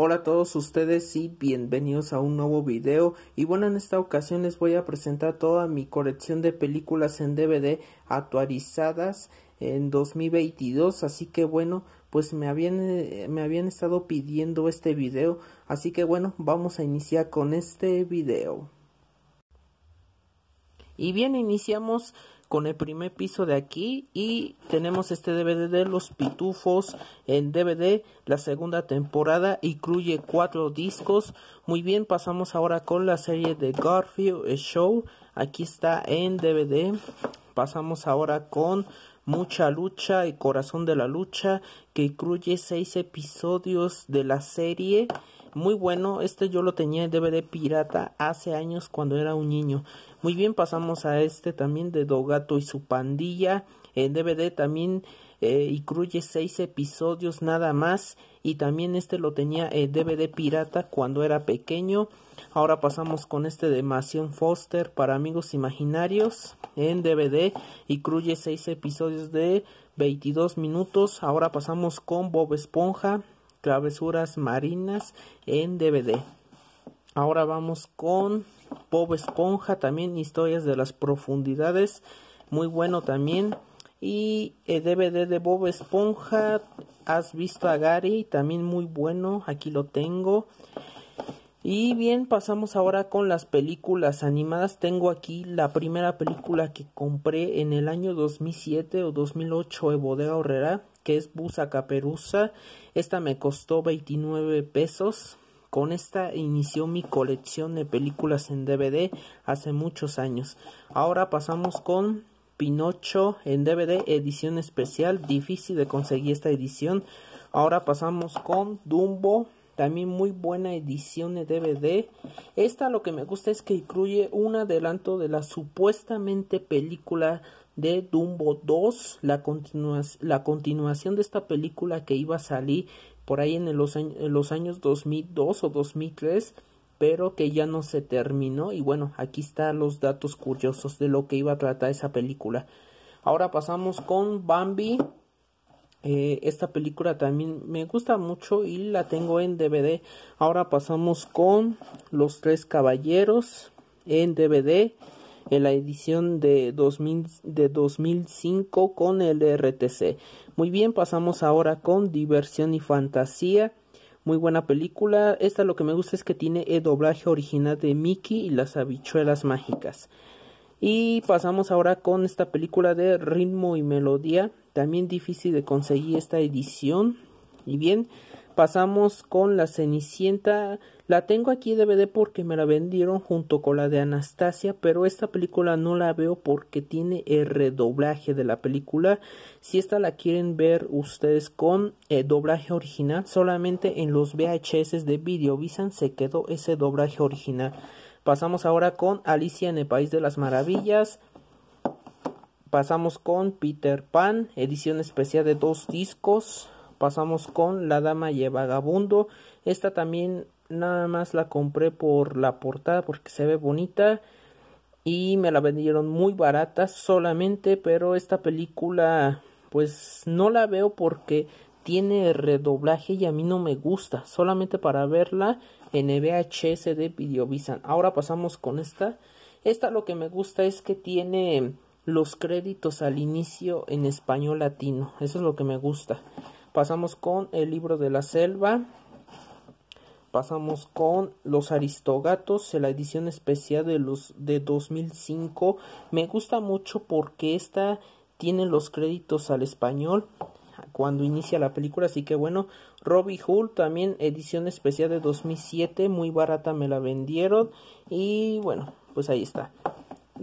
Hola a todos ustedes y bienvenidos a un nuevo video y bueno en esta ocasión les voy a presentar toda mi colección de películas en DVD actualizadas en 2022 así que bueno pues me habían, eh, me habían estado pidiendo este video así que bueno vamos a iniciar con este video y bien iniciamos con el primer piso de aquí y tenemos este DVD de los pitufos en DVD la segunda temporada incluye cuatro discos muy bien pasamos ahora con la serie de Garfield Show aquí está en DVD pasamos ahora con Mucha Lucha y Corazón de la Lucha que incluye seis episodios de la serie muy bueno, este yo lo tenía en DVD pirata hace años cuando era un niño. Muy bien, pasamos a este también de Dogato y su pandilla. En DVD también eh, incluye seis episodios nada más. Y también este lo tenía en DVD pirata cuando era pequeño. Ahora pasamos con este de Mación Foster para amigos imaginarios en DVD. Incluye seis episodios de 22 minutos. Ahora pasamos con Bob Esponja Clavesuras Marinas en DVD. Ahora vamos con Bob Esponja, también historias de las profundidades, muy bueno también. Y el eh, DVD de Bob Esponja, has visto a Gary, también muy bueno, aquí lo tengo. Y bien, pasamos ahora con las películas animadas. Tengo aquí la primera película que compré en el año 2007 o 2008 de Bodega Horrera, que es busa Caperusa, Esta me costó 29 pesos. Con esta inició mi colección de películas en DVD hace muchos años. Ahora pasamos con Pinocho en DVD edición especial. Difícil de conseguir esta edición. Ahora pasamos con Dumbo. También muy buena edición de DVD. Esta lo que me gusta es que incluye un adelanto de la supuestamente película de Dumbo 2, la, continuación de esta película que iba a salir por ahí en los, los años 2002 o 2003 pero que ya no se terminó y bueno, aquí están los datos curiosos de lo que iba a tratar esa película. Ahora pasamos con Bambi. Eh, esta película también me gusta mucho y la tengo en DVD. Ahora pasamos con Los Tres Caballeros en DVD en la edición de, 2005 con el RTC. Muy bien, pasamos ahora con Diversión y Fantasía. Muy buena película. Esta lo que me gusta es que tiene el doblaje original de Mickey y las habichuelas mágicas. Y pasamos ahora con esta película de ritmo y melodía. También difícil de conseguir esta edición. Y bien, pasamos con La Cenicienta la tengo aquí DVD porque me la vendieron junto con la de Anastasia, pero esta película no la veo porque tiene el redoblaje de la película. Si esta la quieren ver ustedes con el eh, doblaje original, solamente en los VHS de videovisan, se quedó ese doblaje original. Pasamos ahora con Alicia en el País de las Maravillas. Pasamos con Peter Pan, edición especial de dos discos. Pasamos con La Dama y el Vagabundo. Esta también nada más la compré por la portada porque se ve bonita y me la vendieron muy barata solamente, pero esta película pues no la veo porque tiene redoblaje y a mí no me gusta, solamente para verla en e VHS de Videovisan. Ahora pasamos con esta. Esta lo que me gusta es que tiene los créditos al inicio en español latino. Eso es lo que me gusta. Pasamos con El libro de la selva. Pasamos con Los Aristogatos, la edición especial de los de 2005. Me gusta mucho porque esta tiene los créditos al español cuando inicia la película, así que bueno, Robbie Hull también edición especial de 2007, muy barata me la vendieron y bueno, pues ahí está.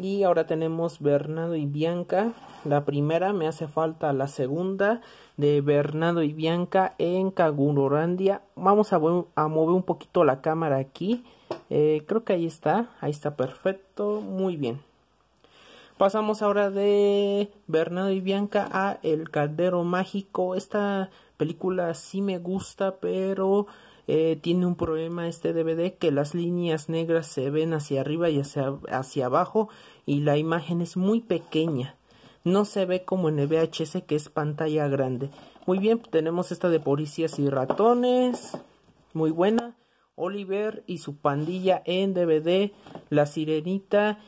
Y ahora tenemos Bernardo y Bianca. La primera me hace falta la segunda de Bernardo y Bianca en Kagururandia. Vamos a, mover un poquito la cámara aquí. Eh, creo que ahí está. Ahí está perfecto. Muy bien. Pasamos ahora de Bernardo y Bianca a El Caldero Mágico. Esta película sí me gusta, pero eh, tiene un problema este DVD que las líneas negras se ven hacia arriba y hacia, abajo y la imagen es muy pequeña. No se ve como en el VHS que es pantalla grande. Muy bien, tenemos esta de policías y ratones. Muy buena. Oliver y su pandilla en DVD. La sirenita.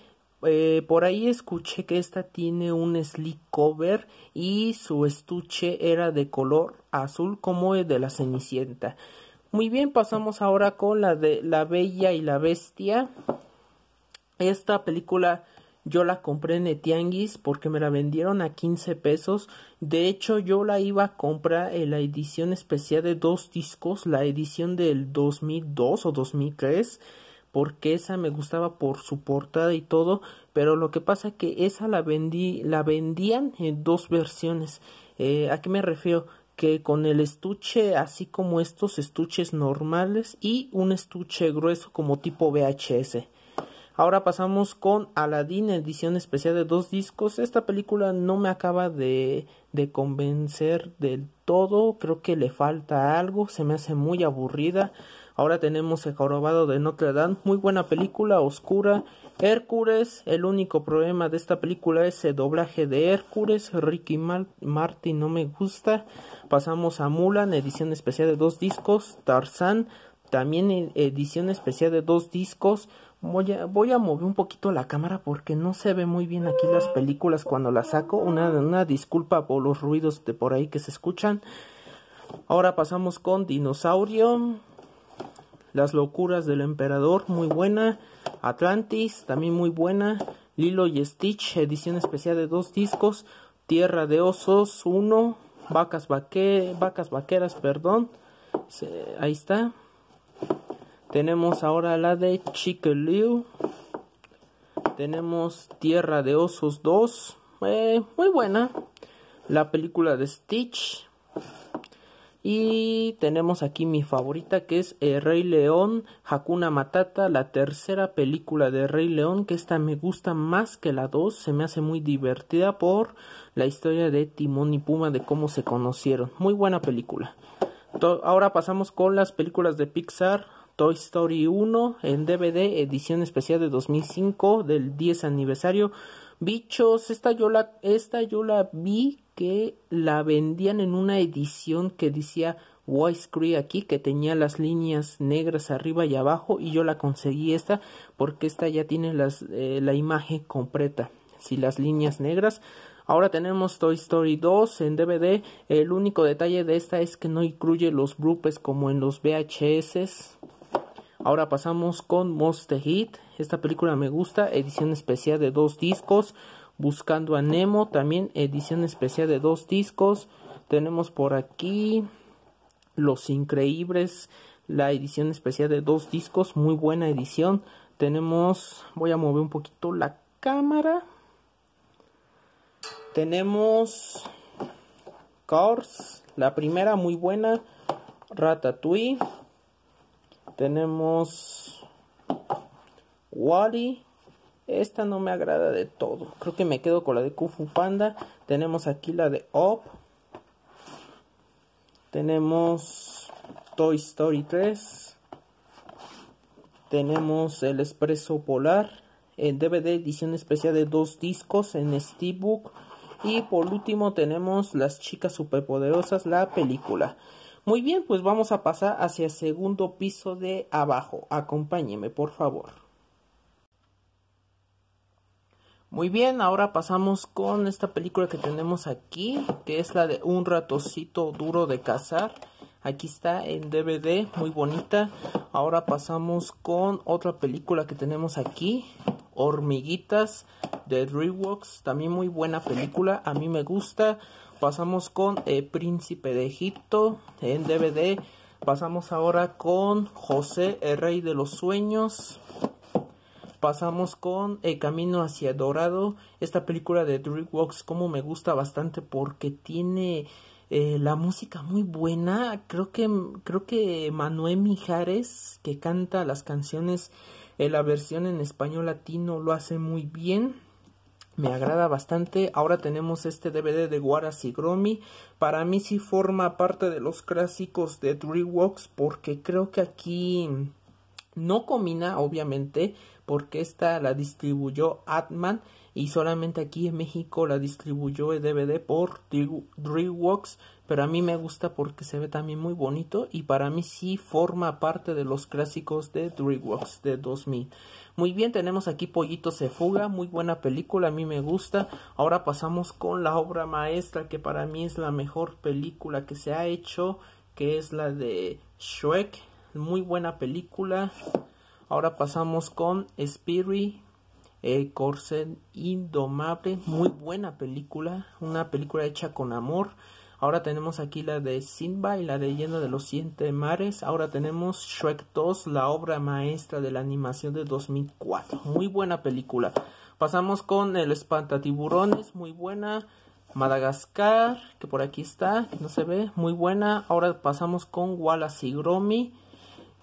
Eh, por ahí escuché que esta tiene un slick cover y su estuche era de color azul como el de la Cenicienta. Muy bien, pasamos ahora con la de La Bella y la Bestia. Esta película yo la compré en Etianguis porque me la vendieron a 15 pesos. De hecho, yo la iba a comprar en la edición especial de dos discos, la edición del 2002 o 2003, porque esa me gustaba por su portada y todo, pero lo que pasa es que esa la vendí la vendían en dos versiones. Eh, ¿A qué me refiero? que con el estuche así como estos estuches normales y un estuche grueso como tipo VHS. Ahora pasamos con Aladdin, edición especial de dos discos. Esta película no me acaba de, de convencer del todo, creo que le falta algo, se me hace muy aburrida. Ahora tenemos El Jorobado de Notre Dame, muy buena película, oscura, Hércules, el único problema de esta película es el doblaje de Hércules, Ricky Martin no me gusta, pasamos a Mulan, edición especial de dos discos, Tarzan, también e-, edición especial de dos discos, voy a, mover un poquito la cámara porque no se ve muy bien aquí las películas cuando las saco, una disculpa por los ruidos de por ahí que se escuchan, ahora pasamos con Dinosaurio, Las locuras del emperador, muy buena, Atlantis, también muy buena. Lilo y Stitch, edición especial de dos discos. Tierra de Osos 1, Vacas, vacas Vaqueras, perdón. ahí está. Tenemos ahora la de Chique Liu. Tenemos Tierra de Osos 2. Eh, muy buena. La película de Stitch. Y tenemos aquí mi favorita que es eh, Rey León, Hakuna Matata, la tercera película de Rey León, que esta me gusta más que la 2, se me hace muy divertida por la historia de Timón y Puma, de cómo se conocieron. Muy buena película. Ahora pasamos con las películas de Pixar. Toy Story 1 en DVD, edición especial de 2005 del 10 aniversario. Bichos, esta yo la, esta vi que la vendían en una edición que decía Widescreen aquí, que tenía las líneas negras arriba y abajo, y yo la conseguí esta, porque esta ya tiene las, eh, la imagen completa, si las líneas negras. Ahora tenemos Toy Story 2 en DVD. El único detalle de esta es que no incluye los bloopers como en los VHS Ahora pasamos con most Hit. Esta película me gusta. Edición especial de dos discos. Buscando a Nemo. También edición especial de dos discos. Tenemos por aquí Los Increíbles. La edición especial de dos discos. Muy buena edición. Tenemos. Voy a mover un poquito la cámara. Tenemos. Cars. La primera muy buena. Ratatouille. Tenemos Wally. Esta no me agrada de todo. Creo que me quedo con la de Kufu Panda. Tenemos aquí la de Op. Tenemos Toy Story 3. Tenemos el Expreso Polar. en DVD edición especial de dos discos en Steelbook. Y por último tenemos Las Chicas Superpoderosas, la película. Muy bien, pues vamos a pasar hacia el segundo piso de abajo. Acompáñeme, por favor. Muy bien, ahora pasamos con esta película que tenemos aquí, que es la de Un ratocito duro de cazar. Aquí está en DVD, muy bonita. Ahora pasamos con otra película que tenemos aquí, Hormiguitas de DreamWorks, también muy buena película, a mí me gusta. Pasamos con eh, Príncipe de Egipto en DVD. Pasamos ahora con José, el Rey de los Sueños. Pasamos con El eh, Camino hacia Dorado. Esta película de DreamWorks como me gusta bastante porque tiene eh, la música muy buena. Creo que, creo que Manuel Mijares, que canta las canciones en la versión en español latino, lo hace muy bien me agrada bastante. Ahora tenemos este DVD de Waras y Para mí sí forma parte de los clásicos de DreamWorks porque creo que aquí no combina, obviamente, porque esta la distribuyó Atman y solamente aquí en México la distribuyó el DVD por DreamWorks, pero a mí me gusta porque se ve también muy bonito y para mí sí forma parte de los clásicos de DreamWorks de 2000. Muy bien, tenemos aquí Pollito se fuga, muy buena película, a mí me gusta. Ahora pasamos con la obra maestra que para mí es la mejor película que se ha hecho, que es la de Shrek, muy buena película. Ahora pasamos con Spirit eh, Corsen Indomable, muy buena película, una película hecha con amor. Ahora tenemos aquí la de Simba y la leyenda de los siete mares. Ahora tenemos Shrek 2, la obra maestra de la animación de 2004. Muy buena película. Pasamos con El espantatiburones, muy buena. Madagascar, que por aquí está, no se ve, muy buena. Ahora pasamos con Wallace y Gromit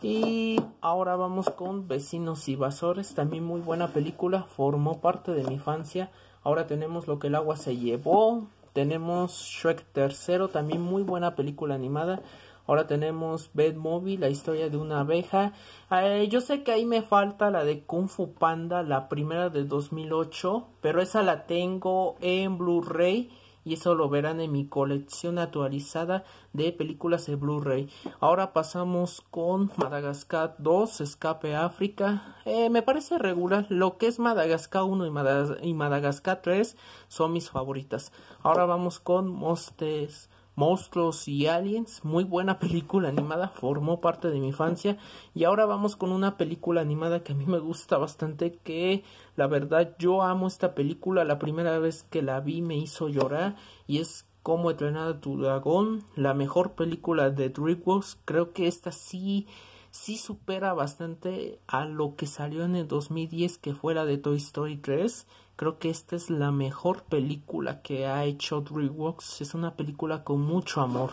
y ahora vamos con Vecinos y Vasores, también muy buena película, formó parte de mi infancia. Ahora tenemos Lo que el agua se llevó, tenemos Shrek tercero también muy buena película animada. Ahora tenemos Bed Movie, la historia de una abeja. Eh, yo sé que ahí me falta la de Kung Fu Panda, la primera de 2008, pero esa la tengo en Blu-ray y eso lo verán en mi colección actualizada de películas de Blu-ray. Ahora pasamos con Madagascar 2, Escape África. Eh, me parece regular, lo que es Madagascar 1 y, y Madagascar 3 son mis favoritas. Ahora vamos con Mostes. Monstruos y Aliens, muy buena película animada, formó parte de mi infancia y ahora vamos con una película animada que a mí me gusta bastante, que la verdad yo amo esta película, la primera vez que la vi me hizo llorar y es como entrenar a tu dragón, la mejor película de DreamWorks, creo que esta sí sí supera bastante a lo que salió en el 2010 que fue la de Toy Story 3 Creo que esta es la mejor película que ha hecho DreamWorks. Es una película con mucho amor.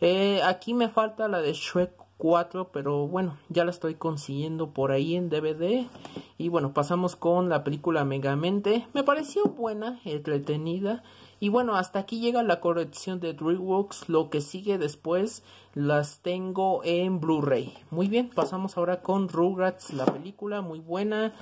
Eh, aquí me falta la de Shrek 4, pero bueno, ya la estoy consiguiendo por ahí en DVD. Y bueno, pasamos con la película Megamente. Me pareció buena, entretenida. Y bueno, hasta aquí llega la corrección de DreamWorks. Lo que sigue después las tengo en Blu-ray. Muy bien, pasamos ahora con Rugrats, la película, muy buena.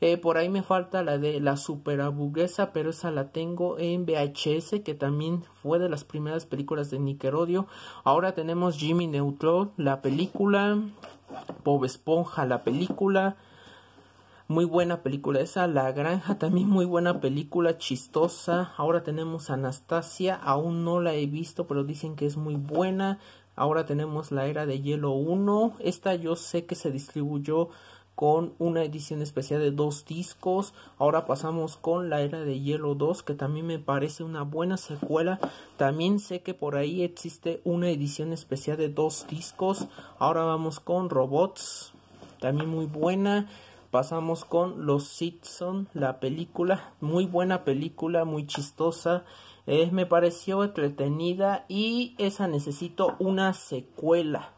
Eh, por ahí me falta la de la superabuguesa, pero esa la tengo en VHS, que también fue de las primeras películas de Nickelodeon. Ahora tenemos Jimmy Neutron, la película. Bob Esponja, la película. Muy buena película esa. La Granja también muy buena película, chistosa. Ahora tenemos Anastasia, aún no la he visto, pero dicen que es muy buena. Ahora tenemos La Era de Hielo 1. Esta yo sé que se distribuyó con una edición especial de dos discos. Ahora pasamos con La Era de Hielo 2, que también me parece una buena secuela. También sé que por ahí existe una edición especial de dos discos. Ahora vamos con Robots, también muy buena pasamos con Los Simpson, la película, muy buena película, muy chistosa, me pareció entretenida y esa necesito una secuela.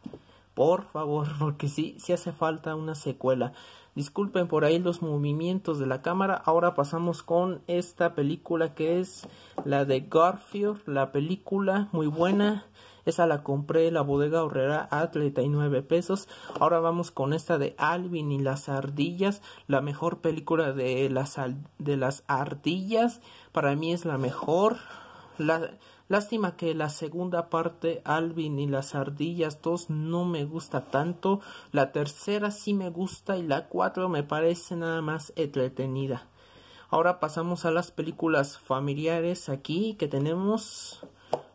Por favor, porque sí, sí hace falta una secuela. Disculpen por ahí los movimientos de la cámara. Ahora pasamos con esta película que es la de Garfield, la película muy buena. Esa la compré en la bodega horrera a 39 pesos. Ahora vamos con esta de Alvin y las ardillas, la mejor película de las, de las ardillas. Para mí es la mejor. La, Lástima que la segunda parte, Alvin y las ardillas 2, no me gusta tanto. La tercera sí me gusta y la 4 me parece nada más entretenida. Ahora pasamos a las películas familiares aquí que tenemos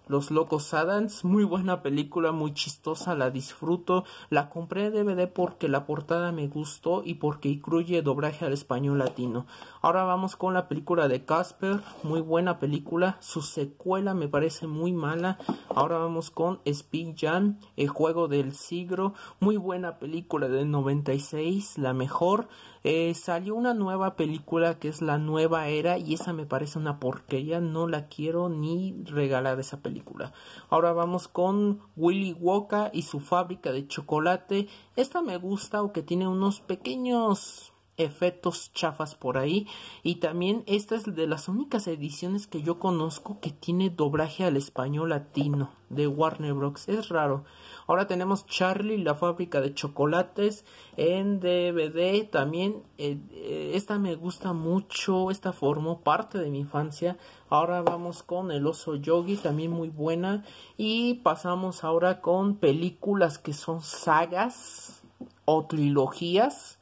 los Locos Adams, muy buena película, muy chistosa, la disfruto. La compré DVD porque la portada me gustó y porque incluye doblaje al español latino. Ahora vamos con la película de Casper, muy buena película. Su secuela me parece muy mala. Ahora vamos con Speed Jam, el juego del siglo, muy buena película del 96, la mejor. Eh, salió una nueva película que es La Nueva Era y esa me parece una porquería, no la quiero ni regalar esa película. Ahora vamos con Willy Wonka y su fábrica de chocolate. Esta me gusta aunque tiene unos pequeños efectos chafas por ahí y también esta es de las únicas ediciones que yo conozco que tiene doblaje al español latino de Warner Bros. Es raro. Ahora tenemos Charlie, la fábrica de chocolates en DVD. También eh, eh, esta me gusta mucho, esta formó parte de mi infancia. Ahora vamos con El oso yogi, también muy buena. Y pasamos ahora con películas que son sagas o trilogías.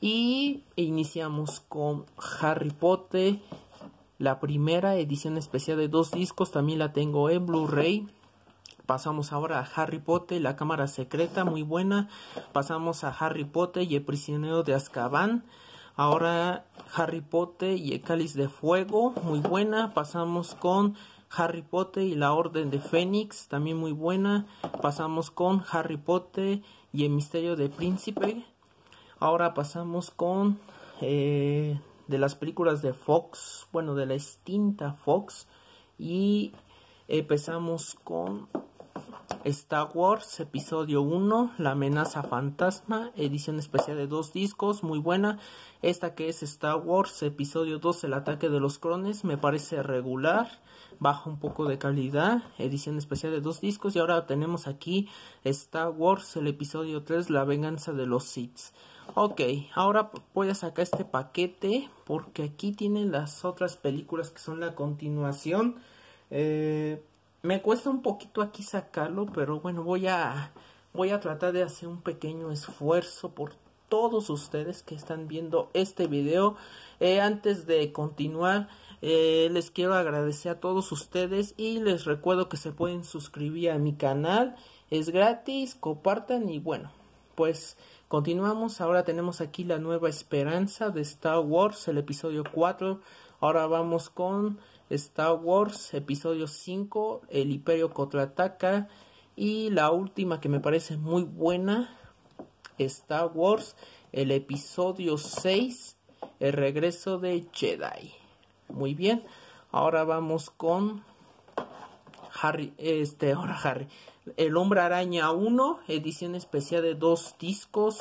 Y iniciamos con Harry Potter. La primera edición especial de dos discos también la tengo en Blu-ray pasamos ahora a Harry Potter, y la cámara secreta, muy buena. Pasamos a Harry Potter y el prisionero de Azkaban. Ahora Harry Potter y el cáliz de fuego, muy buena. Pasamos con Harry Potter y la Orden de Fénix, también muy buena. Pasamos con Harry Potter y el misterio de príncipe. Ahora pasamos con eh, de las películas de Fox, bueno, de la extinta Fox. Y empezamos con Star Wars Episodio 1, La amenaza fantasma, edición especial de dos discos, muy buena. Esta que es Star Wars Episodio 2, El ataque de los crones, me parece regular, baja un poco de calidad, edición especial de dos discos. Y ahora tenemos aquí Star Wars, el Episodio 3, La venganza de los Sith. Ok, ahora voy a sacar este paquete porque aquí tienen las otras películas que son la continuación. Eh, me cuesta un poquito aquí sacarlo, pero bueno, voy a, voy a tratar de hacer un pequeño esfuerzo por todos ustedes que están viendo este video. Eh, antes de continuar, eh, les quiero agradecer a todos ustedes y les recuerdo que se pueden suscribir a mi canal. Es gratis, compartan y bueno, pues continuamos. Ahora tenemos aquí la nueva esperanza de Star Wars, el episodio 4. Ahora vamos con Star Wars, episodio 5, El Imperio contraataca. Y la última que me parece muy buena, Star Wars, el episodio 6, El regreso de Jedi. Muy bien, ahora vamos con Harry, este, ahora Harry, El Hombre Araña 1, edición especial de dos discos.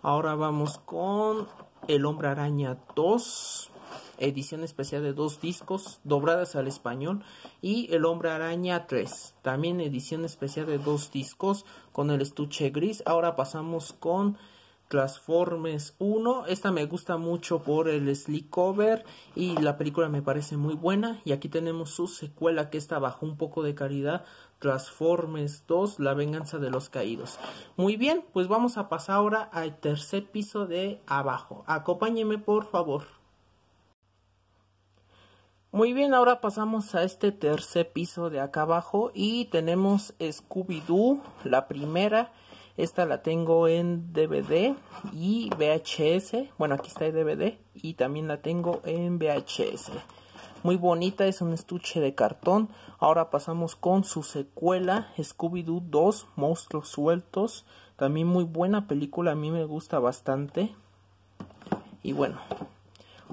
Ahora vamos con El Hombre Araña 2 edición especial de dos discos, Dobladas al español, y El Hombre Araña 3, también edición especial de dos discos con el estuche gris. Ahora pasamos con Transformers 1, esta me gusta mucho por el slick cover y la película me parece muy buena y aquí tenemos su secuela que está bajo un poco de calidad Transformers 2, La venganza de los caídos. Muy bien, pues vamos a pasar ahora al tercer piso de abajo. Acompáñeme por favor. Muy bien, ahora pasamos a este tercer piso de acá abajo y tenemos Scooby-Doo, la primera. Esta la tengo en DVD y VHS. Bueno, aquí está el DVD y también la tengo en VHS. Muy bonita, es un estuche de cartón. Ahora pasamos con su secuela, Scooby-Doo 2, Monstruos Sueltos. También muy buena película, a mí me gusta bastante. Y bueno,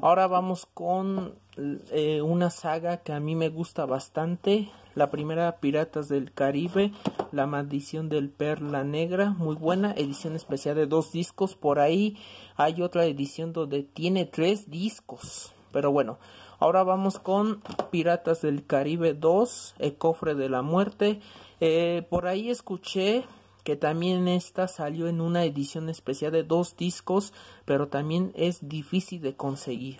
ahora vamos con eh, una saga que a mí me gusta bastante. La primera, Piratas del Caribe, La Maldición del Perla Negra, muy buena, edición especial de dos discos. Por ahí hay otra edición donde tiene tres discos. Pero bueno, ahora vamos con Piratas del Caribe 2, El Cofre de la Muerte. Eh, por ahí escuché que también esta salió en una edición especial de dos discos, pero también es difícil de conseguir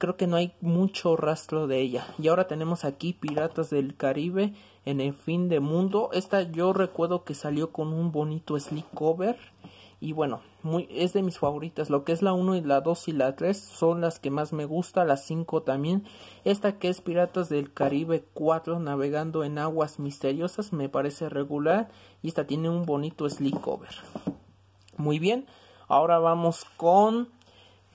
creo que no hay mucho rastro de ella. Y ahora tenemos aquí Piratas del Caribe en el fin de mundo. Esta yo recuerdo que salió con un bonito slick cover. Y bueno, es de mis favoritas. Lo que es la 1 y la 2 y la 3 son las que más me gusta. La 5 también. Esta que es Piratas del Caribe 4 navegando en aguas misteriosas me parece regular. Y esta tiene un bonito Slick cover. Muy bien. Ahora vamos con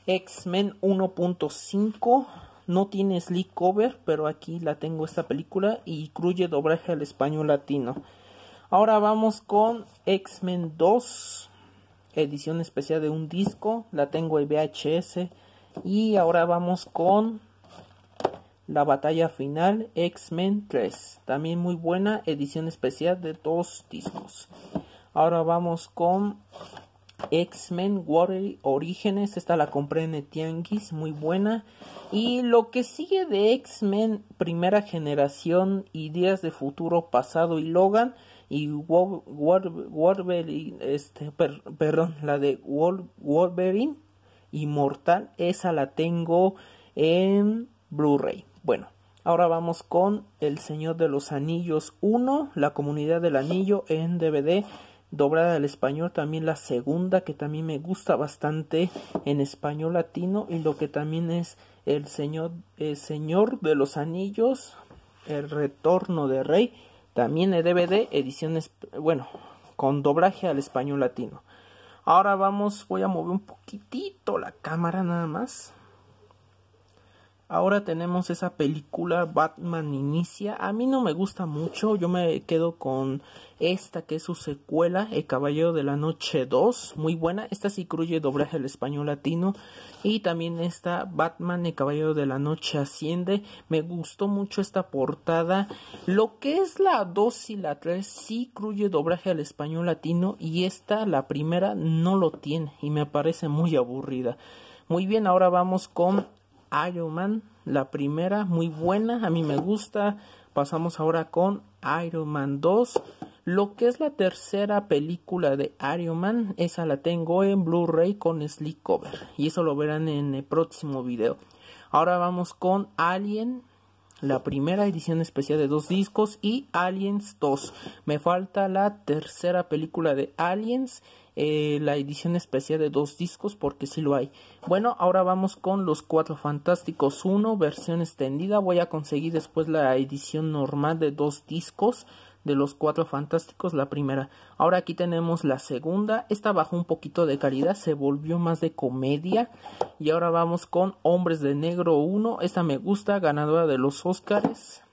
X-Men 1.5. No tiene sleek cover, pero aquí la tengo esta película y incluye doblaje al español latino. Ahora vamos con X-Men 2, edición especial de un disco. La tengo en VHS. Y ahora vamos con la batalla final X-Men 3. También muy buena edición especial de dos discos. Ahora vamos con X-Men Water Orígenes, esta la compré en muy buena. Y lo que sigue de X-Men Primera Generación y Días de Futuro Pasado y Logan y Wolverine, este, perdón, la de Wolverine Inmortal, esa la tengo en Blu-ray. Bueno, ahora vamos con El Señor de los Anillos 1, La Comunidad del Anillo en DVD doblada al español también la segunda que también me gusta bastante en español latino y lo que también es el señor señor de los anillos el retorno de rey también en DVD ediciones bueno con doblaje al español latino ahora vamos voy a mover un poquitito la cámara nada más Ahora tenemos esa película Batman Inicia. A mí no me gusta mucho. Yo me quedo con esta que es su secuela, El Caballero de la Noche 2. Muy buena. Esta sí cruye doblaje al español latino. Y también esta Batman, El Caballero de la Noche Asciende. Me gustó mucho esta portada. Lo que es la 2 y la 3 sí cruye doblaje al español latino. Y esta, la primera, no lo tiene. Y me parece muy aburrida. Muy bien, ahora vamos con Iron Man. La primera, muy buena, a mí me gusta. Pasamos ahora con Iron Man 2. Lo que es la tercera película de Iron Man, esa la tengo en Blu-ray con slick Cover. Y eso lo verán en el próximo video. Ahora vamos con Alien, la primera edición especial de dos discos y Aliens 2. Me falta la tercera película de Aliens eh, la edición especial de dos discos porque si lo hay. Bueno, ahora vamos con los Cuatro Fantásticos 1, versión extendida. Voy a conseguir después la edición normal de dos discos de los Cuatro Fantásticos, la primera. Ahora aquí tenemos la segunda. Esta bajó un poquito de calidad, se volvió más de comedia. Y ahora vamos con Hombres de Negro 1. Esta me gusta, ganadora de los Oscars.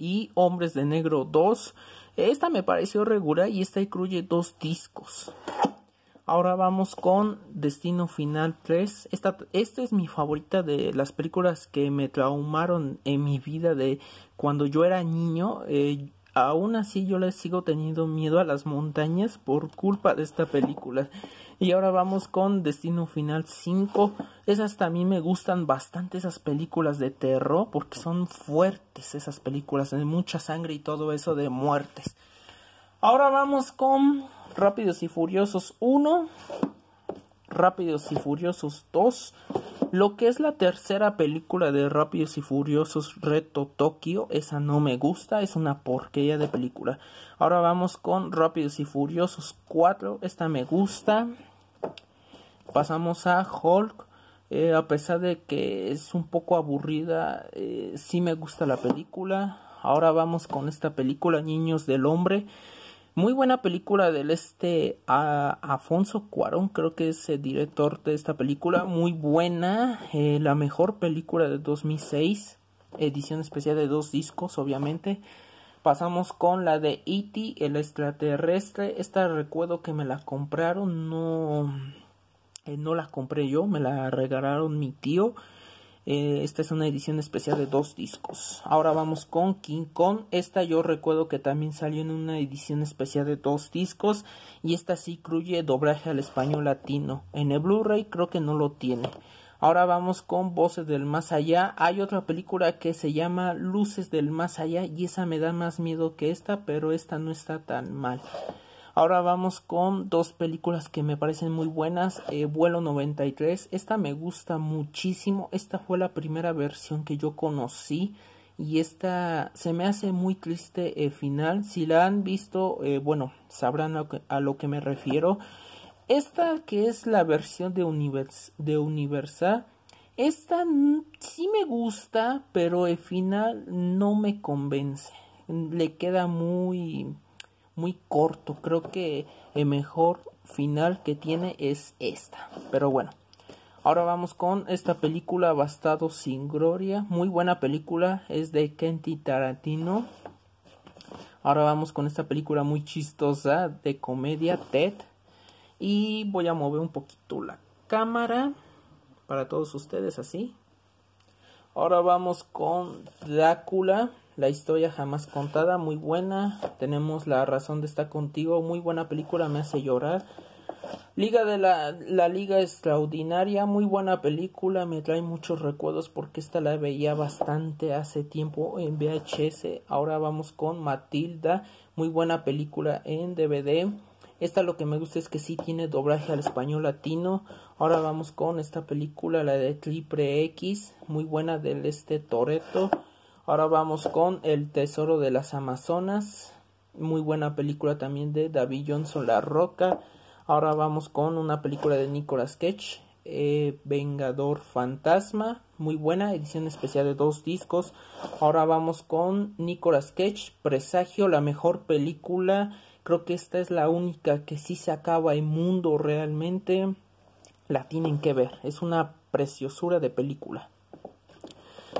Y Hombres de Negro 2 esta me pareció regular y esta incluye dos discos. Ahora vamos con Destino Final 3. Esta, es mi favorita de las películas que me traumaron en mi vida de cuando yo era niño. Eh, aún así yo le sigo teniendo miedo a las montañas por culpa de esta película. Y ahora vamos con Destino Final 5. Esas también me gustan bastante, esas películas de terror, porque son fuertes esas películas, hay mucha sangre y todo eso de muertes. Ahora vamos con Rápidos y Furiosos 1, Rápidos y Furiosos 2, lo que es la tercera película de Rápidos y Furiosos Reto Tokio, esa no me gusta, es una porquería de película. Ahora vamos con Rápidos y Furiosos 4, esta me gusta. Pasamos a Hulk, eh, a pesar de que es un poco aburrida, eh, sí me gusta la película. Ahora vamos con esta película Niños del Hombre. Muy buena película del este a Afonso Cuarón, creo que es el director de esta película. Muy buena, eh, la mejor película de 2006, edición especial de dos discos, obviamente. Pasamos con la de E.T., el extraterrestre. Esta recuerdo que me la compraron, no, eh, no la compré yo, me la regalaron mi tío. Eh, esta es una edición especial de dos discos. Ahora vamos con King Kong. Esta yo recuerdo que también salió en una edición especial de dos discos. Y esta sí incluye doblaje al español latino. En el Blu-ray creo que no lo tiene. Ahora vamos con Voces del Más Allá. Hay otra película que se llama Luces del Más Allá y esa me da más miedo que esta, pero esta no está tan mal. Ahora vamos con dos películas que me parecen muy buenas. Eh, Vuelo 93, esta me gusta muchísimo. Esta fue la primera versión que yo conocí y esta se me hace muy triste el final. Si la han visto, eh, bueno, sabrán a, lo que me refiero. Esta que es la versión de, de Universal, esta sí me gusta, pero el final no me convence. Le queda muy muy corto. Creo que el mejor final que tiene es esta. Pero bueno, ahora vamos con esta película Bastado sin Gloria. Muy buena película, es de Kenty Tarantino. Ahora vamos con esta película muy chistosa de comedia Ted. Y voy a mover un poquito la cámara para todos ustedes así. Ahora vamos con Drácula. La historia jamás contada, muy buena. Tenemos La razón de estar contigo, muy buena película, me hace llorar. Liga de la, la Liga Extraordinaria, muy buena película, me trae muchos recuerdos porque esta la veía bastante hace tiempo en VHS. Ahora vamos con Matilda, muy buena película en DVD. Esta lo que me gusta es que sí tiene doblaje al español latino. Ahora vamos con esta película, la de Triple X, muy buena del este Toreto. Ahora vamos con El Tesoro de las Amazonas. Muy buena película también de David Johnson La Roca. Ahora vamos con una película de Nicolas Cage, eh, Vengador Fantasma. Muy buena, edición especial de dos discos. Ahora vamos con Nicolas Cage, Presagio, la mejor película. Creo que esta es la única que sí se acaba el mundo realmente. La tienen que ver, es una preciosura de película.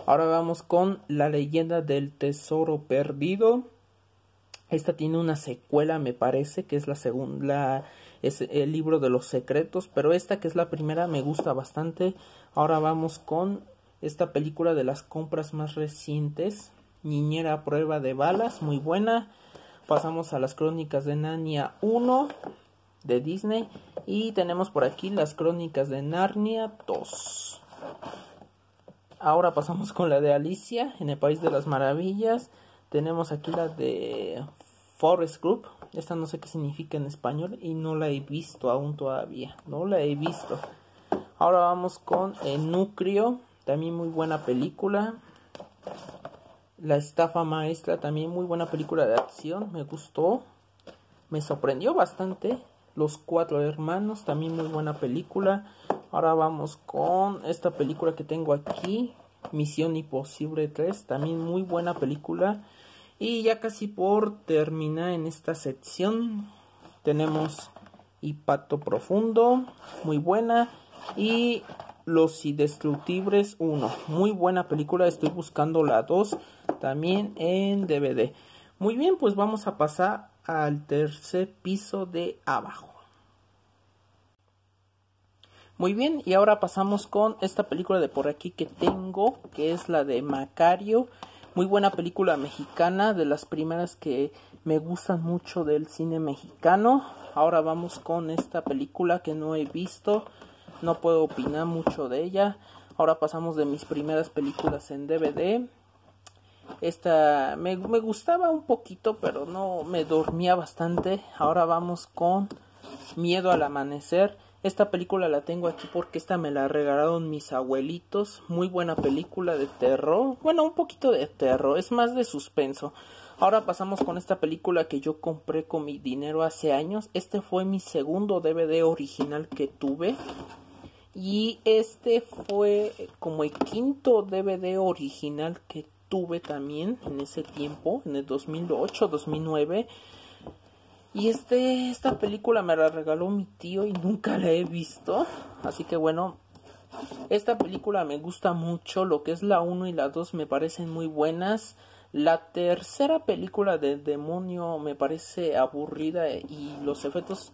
Ahora vamos con La leyenda del tesoro perdido. Esta tiene una secuela, me parece, que es la segunda, es el libro de los secretos, pero esta que es la primera me gusta bastante. Ahora vamos con esta película de las compras más recientes, Niñera prueba de balas, muy buena. Pasamos a las crónicas de Narnia 1 de Disney y tenemos por aquí las crónicas de Narnia 2. Ahora pasamos con la de Alicia en el País de las Maravillas. Tenemos aquí la de Forest Group. Esta no sé qué significa en español y no la he visto aún todavía. No la he visto. Ahora vamos con el eh, Núcleo. También muy buena película. La estafa maestra, también muy buena película de acción, me gustó, me sorprendió bastante. Los cuatro hermanos, también muy buena película. Ahora vamos con esta película que tengo aquí, Misión Imposible 3, también muy buena película. Y ya casi por terminar en esta sección, tenemos Hipato Profundo, muy buena. Y Los Indestructibles 1, muy buena película. Estoy buscando la 2 también en DVD. Muy bien, pues vamos a pasar al tercer piso de abajo. Muy bien, y ahora pasamos con esta película de por aquí que tengo, que es la de Macario. Muy buena película mexicana, de las primeras que me gustan mucho del cine mexicano. Ahora vamos con esta película que no he visto, no puedo opinar mucho de ella. Ahora pasamos de mis primeras películas en DVD. Esta me, gustaba un poquito, pero no me dormía bastante. Ahora vamos con Miedo al Amanecer. Esta película la tengo aquí porque esta me la regalaron mis abuelitos. Muy buena película de terror. Bueno, un poquito de terror. Es más de suspenso. Ahora pasamos con esta película que yo compré con mi dinero hace años. Este fue mi segundo DVD original que tuve. Y este fue como el quinto DVD original que tuve también en ese tiempo, en el 2008, 2009. Y este, esta película me la regaló mi tío y nunca la he visto. Así que bueno, esta película me gusta mucho. Lo que es la 1 y la 2 me parecen muy buenas. La tercera película de demonio me parece aburrida y los efectos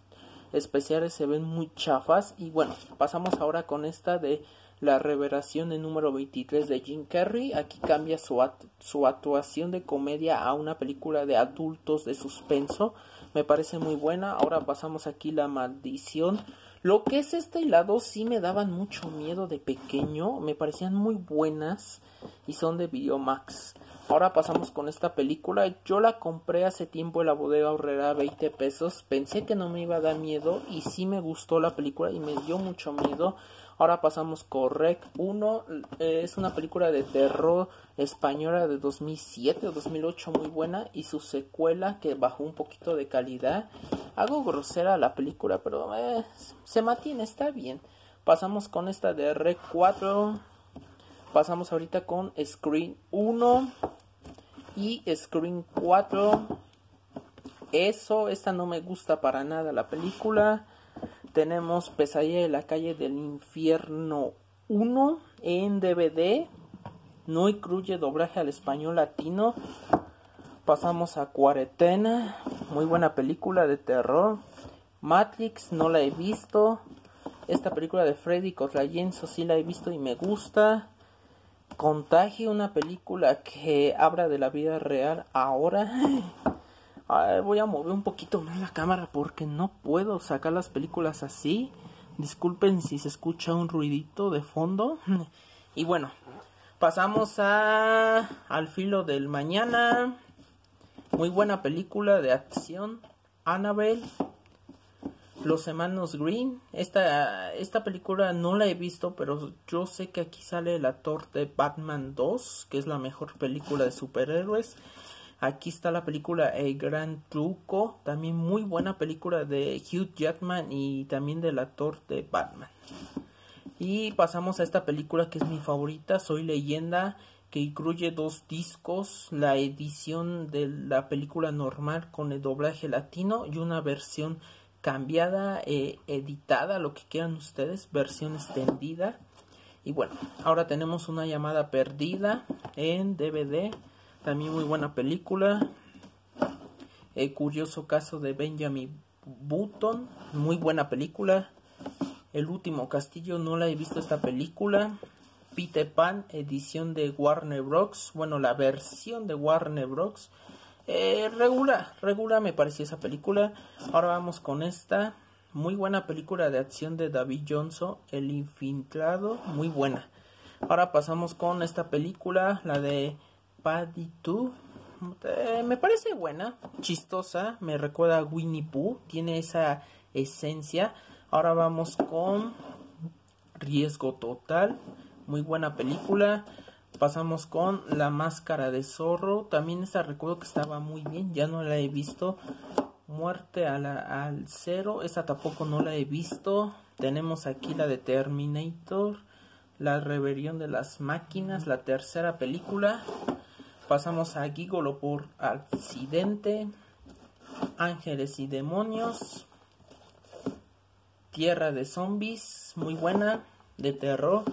especiales se ven muy chafas. Y bueno, pasamos ahora con esta de la revelación de número 23 de Jim Carrey. Aquí cambia su, su actuación de comedia a una película de adultos de suspenso me parece muy buena. Ahora pasamos aquí la maldición. Lo que es este helado sí me daban mucho miedo de pequeño, me parecían muy buenas y son de Videomax. Ahora pasamos con esta película, yo la compré hace tiempo en la bodega horrera 20 pesos, pensé que no me iba a dar miedo y sí me gustó la película y me dio mucho miedo. Ahora pasamos con Rec 1. Es una película de terror española de 2007 o 2008 muy buena y su secuela que bajó un poquito de calidad. Hago grosera la película, pero eh, se mantiene, está bien. Pasamos con esta de Rec 4. Pasamos ahorita con Screen 1 y Screen 4. Eso, esta no me gusta para nada la película tenemos Pesadilla de la calle del infierno 1 en DVD. No incluye doblaje al español latino. Pasamos a Cuarentena, muy buena película de terror. Matrix, no la he visto. Esta película de Freddy Cotrayenzo sí la he visto y me gusta. Contagio, una película que habla de la vida real ahora. voy a mover un poquito más la cámara porque no puedo sacar las películas así. Disculpen si se escucha un ruidito de fondo. Y bueno, pasamos a Al filo del mañana. Muy buena película de acción. Annabelle. Los hermanos Green. Esta, esta película no la he visto, pero yo sé que aquí sale el actor de Batman 2, que es la mejor película de superhéroes. Aquí está la película El Gran Truco, también muy buena película de Hugh Jackman y también del actor de Batman. Y pasamos a esta película que es mi favorita, Soy Leyenda, que incluye dos discos, la edición de la película normal con el doblaje latino y una versión cambiada, eh, editada, lo que quieran ustedes, versión extendida. Y bueno, ahora tenemos una llamada perdida en DVD también muy buena película. El curioso caso de Benjamin Button, muy buena película. El último castillo, no la he visto esta película. Peter Pan, edición de Warner Bros. Bueno, la versión de Warner Bros. Regula. Eh, regular, regular me pareció esa película. Ahora vamos con esta. Muy buena película de acción de David Johnson, El Infiltrado, muy buena. Ahora pasamos con esta película, la de Paddy eh, me parece buena, chistosa, me recuerda a Winnie Pooh, tiene esa esencia. Ahora vamos con Riesgo Total, muy buena película. Pasamos con La Máscara de Zorro, también esa recuerdo que estaba muy bien, ya no la he visto. Muerte al cero, esta tampoco no la he visto. Tenemos aquí la de Terminator, La Rebelión de las Máquinas, la tercera película pasamos a Gigolo por accidente, Ángeles y demonios, Tierra de zombies, muy buena, de terror,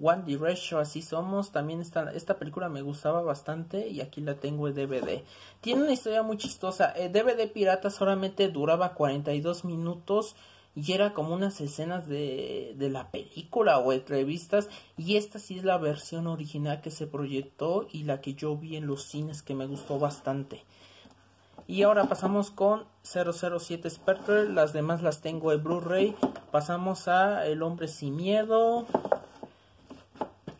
One Direction, así somos. También esta, esta película me gustaba bastante y aquí la tengo en DVD. Tiene una historia muy chistosa. El eh, DVD pirata solamente duraba 42 minutos y era como unas escenas de, la película o entrevistas y esta sí es la versión original que se proyectó y la que yo vi en los cines que me gustó bastante. Y ahora pasamos con 007 Spectre, las demás las tengo en Blu-ray. Pasamos a El hombre sin miedo.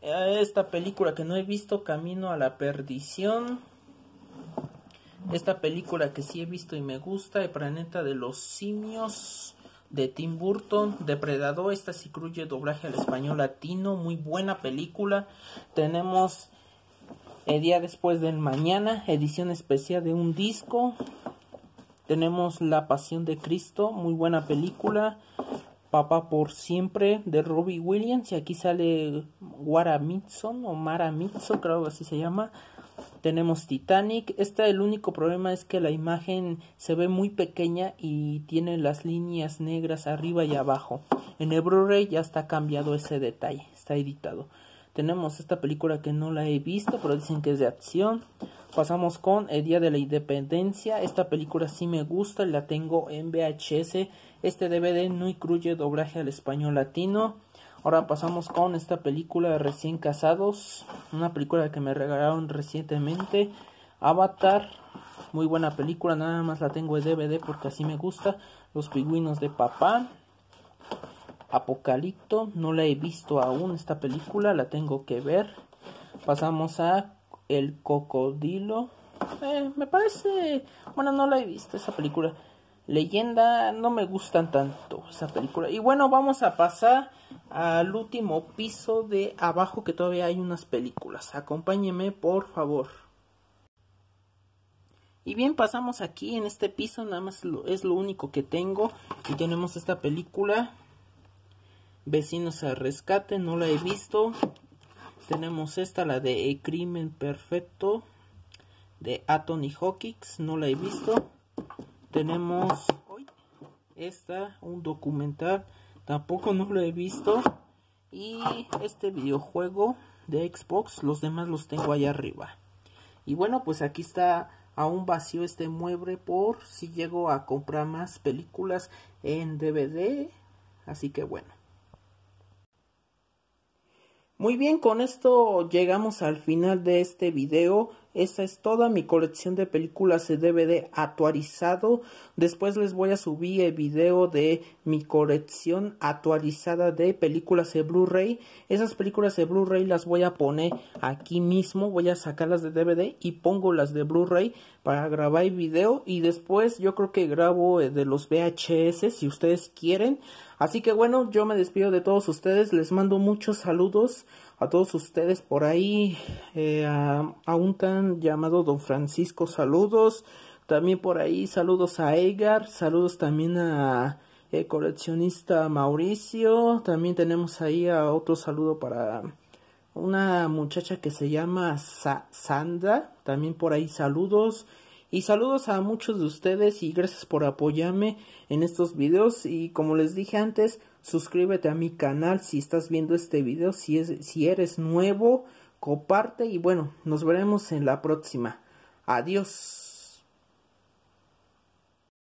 Esta película que no he visto, Camino a la perdición. Esta película que sí he visto y me gusta, El planeta de los simios de Tim Burton, Depredador, esta sí incluye doblaje al español latino, muy buena película. Tenemos El eh, día después del mañana, edición especial de un disco. Tenemos La Pasión de Cristo, muy buena película. Papá por siempre de Robbie Williams y aquí sale Guara o Mara creo que así se llama tenemos Titanic. este el único problema es que la imagen se ve muy pequeña y tiene las líneas negras arriba y abajo. En el Blu-ray ya está cambiado ese detalle, está editado. Tenemos esta película que no la he visto, pero dicen que es de acción. Pasamos con El Día de la Independencia. Esta película sí me gusta, la tengo en VHS. Este DVD no incluye doblaje al español latino. Ahora pasamos con esta película de Recién Casados, una película que me regalaron recientemente, Avatar, muy buena película, nada más la tengo en DVD porque así me gusta, Los pingüinos de papá, Apocalipto, no la he visto aún esta película, la tengo que ver. Pasamos a El cocodilo, eh, me parece, bueno, no la he visto esa película. Leyenda, no me gustan tanto esa película. Y bueno, vamos a pasar al último piso de abajo que todavía hay unas películas. Acompáñeme, por favor. Y bien, pasamos aquí en este piso, nada más es lo único que tengo. Y tenemos esta película, Vecinos a Rescate, no la he visto. Tenemos esta, la de El Crimen Perfecto, de Anthony Hawkins, no la he visto. Tenemos esta, un documental Tampoco no lo he visto. Y este videojuego de Xbox, los demás los tengo allá arriba. Y bueno, pues aquí está aún vacío este mueble por si llego a comprar más películas en DVD. Así que bueno. Muy bien, con esto llegamos al final de este video. Esa es toda mi colección de películas de DVD actualizado. Después les voy a subir el video de mi colección actualizada de películas de Blu-ray. Esas películas de Blu-ray las voy a poner aquí mismo. Voy a sacarlas de DVD y pongo las de Blu-ray para grabar el video. Y después yo creo que grabo eh, de los VHS si ustedes quieren. Así que bueno, yo me despido de todos ustedes. Les mando muchos saludos a todos ustedes por ahí, eh, a, un tan llamado don Francisco, saludos, también por ahí saludos a Edgar, saludos también a eh, coleccionista Mauricio, también tenemos ahí a otro saludo para una muchacha que se llama Sandra, también por ahí saludos. Y saludos a muchos de ustedes y gracias por apoyarme en estos videos. Y como les dije antes, suscríbete a mi canal si estás viendo este video, si, si eres nuevo, comparte y bueno, nos veremos en la próxima. Adiós.